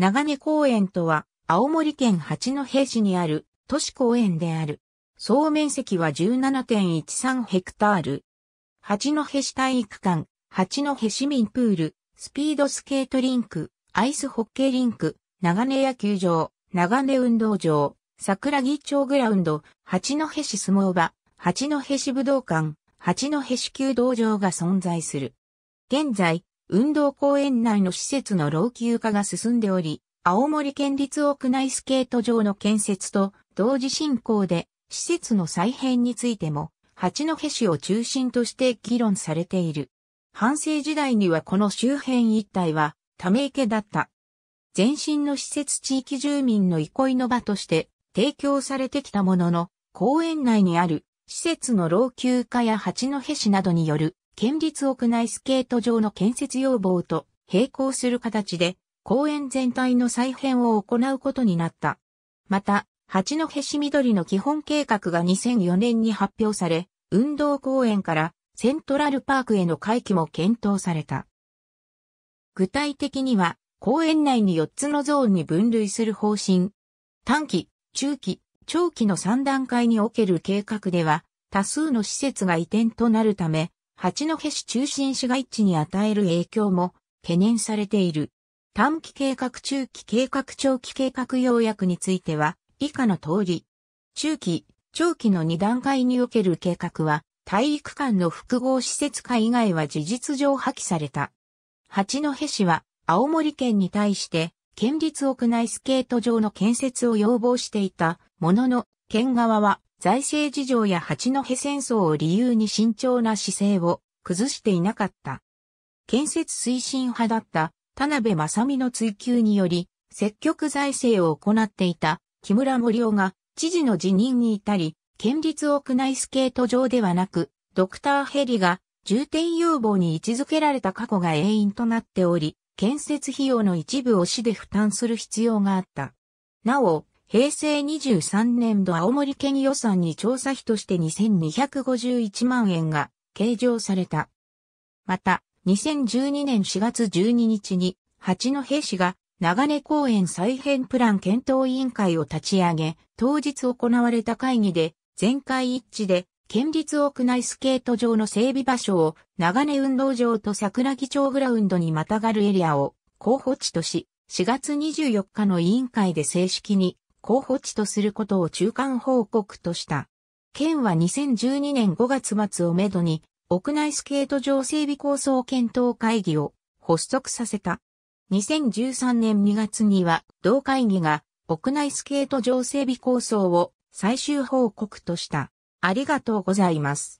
長根公園とは、青森県八戸市にある都市公園である。総面積は17.13ヘクタール。八戸市体育館、八戸市民プール、スピードスケートリンク、アイスホッケーリンク、長根野球場、長根運動場、桜木町グラウンド、八戸市相撲場、八戸市武道館、八戸市弓道場が存在する。現在、運動公園内の施設の老朽化が進んでおり、青森県立屋内スケート場の建設と同時進行で施設の再編についても八戸市を中心として議論されている。反省時代にはこの周辺一帯はため池だった。前身の施設地域住民の憩いの場として提供されてきたものの、公園内にある施設の老朽化や八戸市などによる県立屋内スケート場の建設要望と並行する形で、公園全体の再編を行うことになった。また、八戸市緑の基本計画が2004年に発表され、運動公園からセントラルパークへの回帰も検討された。具体的には、公園内に4つのゾーンに分類する方針。短期、中期、長期の3段階における計画では、多数の施設が移転となるため、八戸市中心市街地に与える影響も懸念されている。短期計画中期計画長期計画要約については以下の通り。中期、長期の2段階における計画は体育館の複合施設化以外は事実上破棄された。八戸市は青森県に対して県立屋内スケート場の建設を要望していたものの県側は財政事情や八戸戦争を理由に慎重な姿勢を崩していなかった。建設推進派だった田辺正美の追求により、積極財政を行っていた木村森夫が知事の辞任に至り、県立屋内スケート場ではなく、ドクターヘリが重点要望に位置づけられた過去が永遠となっており、建設費用の一部を市で負担する必要があった。なお、平成23年度青森県予算に調査費として2251万円が計上された。また、2012年4月12日に、八戸市が長根公園再編プラン検討委員会を立ち上げ、当日行われた会議で、全会一致で、県立屋内スケート場の整備場所を長根運動場と桜木町グラウンドにまたがるエリアを候補地とし、4月24日の委員会で正式に候補地とすることを中間報告とした。県は2012年5月末をめどに、屋内スケート場整備構想検討会議を発足させた。2013年2月には、同会議が屋内スケート場整備構想を最終報告とした。ありがとうございます。